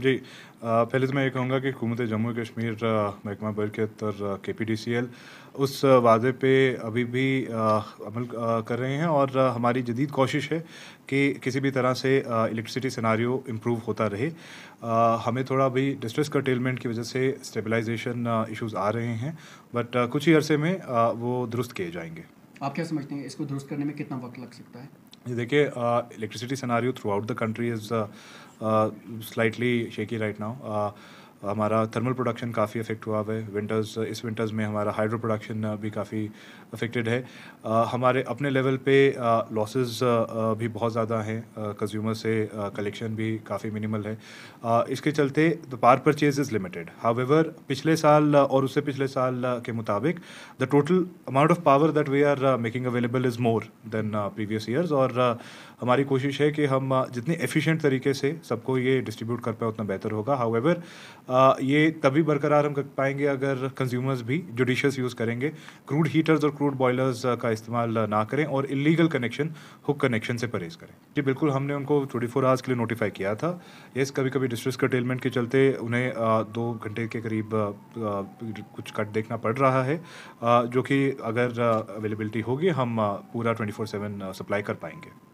जी पहले तो मैं ये कहूँगा कि हुकूमत जम्मू कश्मीर महकमा बरकत और के पी डी सी एल उस वादे पे अभी भी अमल कर रहे हैं और हमारी जदीद कोशिश है कि किसी भी तरह से इलेक्ट्रिसिटी सिनारी इम्प्रूव होता रहे हमें थोड़ा अभी डिस्ट्रेस कर्टेलमेंट की वजह से स्टेबलाइजेशन इश्यूज़ आ रहे हैं बट कुछ ही अरसे में वो दुरुस्त किए जाएंगे आप क्या समझते हैं इसको दुरुस्त करने में कितना वक्त लग सकता है देखिए electricity scenario throughout the country is slightly shaky right now हमारा थर्मल प्रोडक्शन काफ़ी अफेक्ट हुआ है विंटर्स इस विंटर्स में हमारा हाइड्रो प्रोडक्शन भी काफ़ी अफेक्टेड है हमारे अपने लेवल पे लॉसेस भी बहुत ज़्यादा हैं कंज्यूमर से कलेक्शन भी काफ़ी मिनिमल है इसके चलते the par purchase is limited however पिछले साल और उससे पिछले साल के मुताबिक the total amount of power that we are making available is more than previous years और हमारी कोशिश है कि हम जितने एफिशिएंट तरीके से सबको ये डिस्ट्रीब्यूट कर पाए उतना बेहतर होगा हाउ ये तभी बरकरार हम कर पाएंगे अगर कंज्यूमर्स भी जुडिशस यूज़ करेंगे क्रूड हीटर्स और क्रूड बॉयलर्स का इस्तेमाल ना करें और इलीगल कनेक्शन हुक कनेक्शन से परहेज़ करें जी बिल्कुल हमने उनको ट्वेंटी फोर आवर्स के लिए नोटिफाई किया था येस कभी कभी डिस्ट्रेस कर्टेलमेंट के चलते उन्हें दो घंटे के करीब कुछ कट देखना पड़ रहा है जो कि अगर अवेलेबिलिटी होगी हम पूरा ट्वेंटी फोर सेवन सप्लाई कर पाएंगे